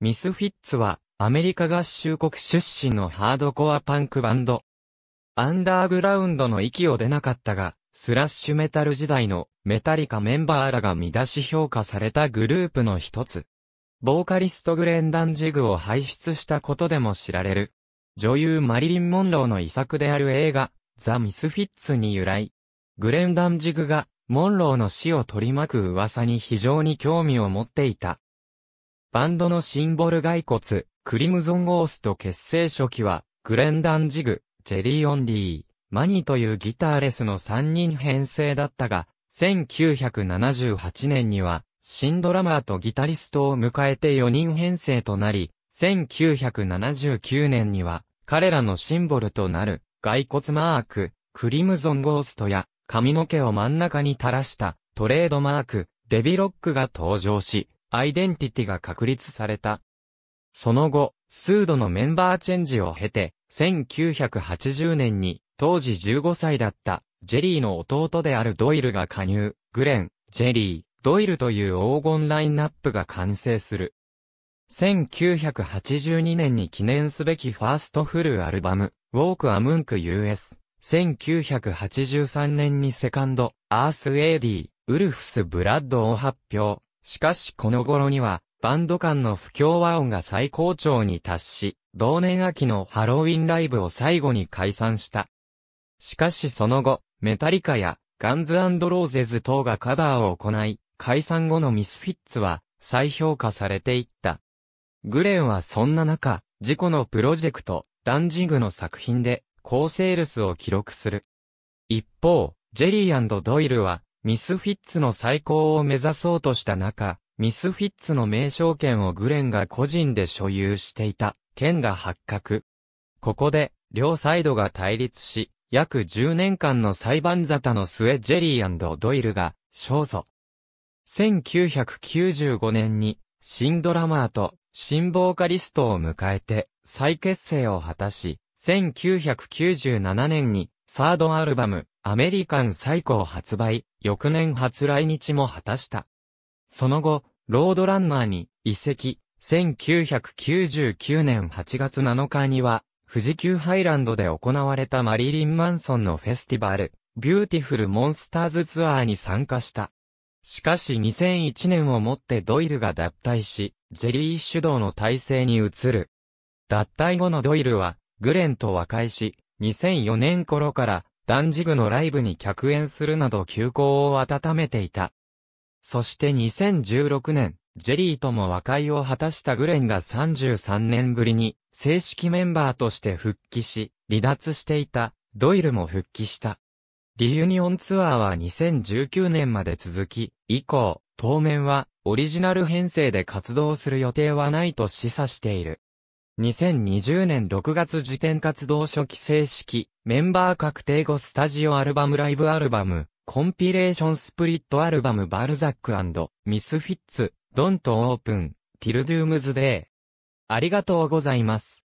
ミスフィッツは、アメリカ合衆国出身のハードコアパンクバンド。アンダーグラウンドの域を出なかったが、スラッシュメタル時代のメタリカメンバーらが見出し評価されたグループの一つ。ボーカリストグレンダン・ジグを輩出したことでも知られる。女優マリリン・モンローの遺作である映画、ザ・ミスフィッツに由来。グレンダン・ジグが、モンローの死を取り巻く噂に非常に興味を持っていた。バンドのシンボル骸骨、クリムゾンゴースト結成初期は、グレンダンジグ、ジェリーオンリー、マニーというギターレスの3人編成だったが、1978年には、新ドラマーとギタリストを迎えて4人編成となり、1979年には、彼らのシンボルとなる、骸骨マーク、クリムゾンゴーストや、髪の毛を真ん中に垂らした、トレードマーク、デビロックが登場し、アイデンティティが確立された。その後、数度のメンバーチェンジを経て、1980年に、当時15歳だった、ジェリーの弟であるドイルが加入、グレン、ジェリー、ドイルという黄金ラインナップが完成する。1982年に記念すべきファーストフルアルバム、ウォーク・ア・ムンク・ US。1983年にセカンド、アース・エイディ、ウルフス・ブラッドを発表。しかしこの頃には、バンド間の不協和音が最高潮に達し、同年秋のハロウィンライブを最後に解散した。しかしその後、メタリカやガンズローゼズ等がカバーを行い、解散後のミスフィッツは再評価されていった。グレンはそんな中、自己のプロジェクト、ダンジングの作品で、高セールスを記録する。一方、ジェリードイルは、ミスフィッツの再興を目指そうとした中、ミスフィッツの名称権をグレンが個人で所有していた、件が発覚。ここで、両サイドが対立し、約10年間の裁判沙汰の末ジェリードイルが、勝訴。1995年に、新ドラマーと、新ボーカリストを迎えて、再結成を果たし、1997年に、サードアルバム、アメリカン最高発売、翌年初来日も果たした。その後、ロードランナーに移籍、1999年8月7日には、富士急ハイランドで行われたマリリン・マンソンのフェスティバル、ビューティフル・モンスターズツアーに参加した。しかし2001年をもってドイルが脱退し、ジェリー主導の体制に移る。脱退後のドイルは、グレンと和解し、2004年頃からダンジグのライブに客演するなど休校を温めていた。そして2016年、ジェリーとも和解を果たしたグレンが33年ぶりに正式メンバーとして復帰し、離脱していたドイルも復帰した。リユニオンツアーは2019年まで続き、以降、当面はオリジナル編成で活動する予定はないと示唆している。2020年6月時点活動初期正式、メンバー確定後スタジオアルバムライブアルバム、コンピレーションスプリットアルバムバルザックミスフィッツ、ドントオープン、ティルドゥームズデー。ありがとうございます。